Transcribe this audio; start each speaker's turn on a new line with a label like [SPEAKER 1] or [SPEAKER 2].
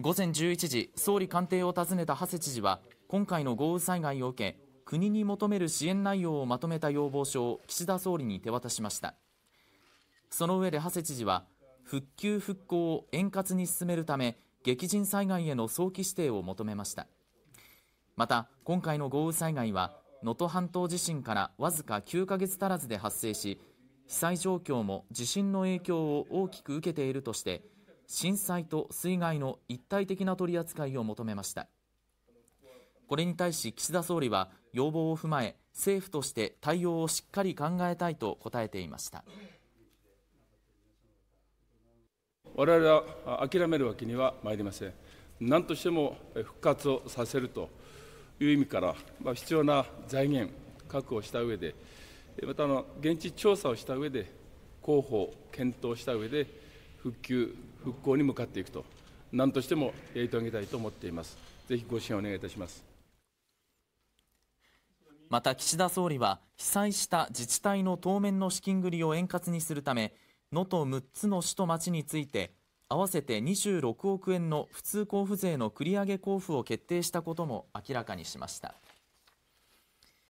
[SPEAKER 1] 午前11時総理官邸を訪ねた馳知事は今回の豪雨災害を受け国に求める支援内容をまとめた要望書を岸田総理に手渡しましたその上で馳知事は復旧復興を円滑に進めるため激甚災害への早期指定を求めましたまた今回の豪雨災害は能登半島地震からわずか9ヶ月足らずで発生し被災状況も地震の影響を大きく受けているとして震災と水害の一体的な取り扱いを求めましたこれに対し岸田総理は要望を踏まえ政府として対応をしっかり考えたいと答えていました
[SPEAKER 2] 我々は諦めるわけにはまいりません何としても復活をさせるという意味から、まあ、必要な財源確保した上でまたあの現地調査をした上で広報検討した上で復旧、復興に向かっていくと、何としてもやり遂げたいと思っています。ぜひご支援お願いいたします。また岸田総理は
[SPEAKER 1] 被災した自治体の当面の資金繰りを円滑にするため能登6つの市と町について合わせて26億円の普通交付税の繰り上げ交付を決定したことも明らかにしました。